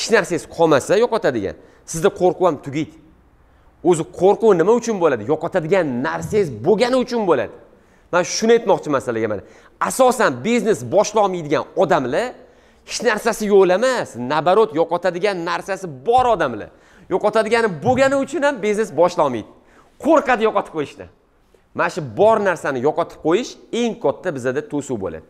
hech narsangiz qolmasa yo'qotadigan sizni qo'rquv ham tugaydi o'zi qo'rquv nima uchun bo'ladi yo'qotadigan narsangiz bo'lgani uchun bo'ladi man shuni aytmoqchi masalaga mana asosan biznes boshlolmaydigan odamlar hech narsasi yo'q emas наоборот yo'qotadigan narsasi bor odamlar yo'qotadigani bo'lgani uchun ham biznes boshlolmaydi qo'rqadi yo'qotib qo'yishdan mana shu bor narsani yo'qotib qo'yish eng katta bizada to'siq bo'ladi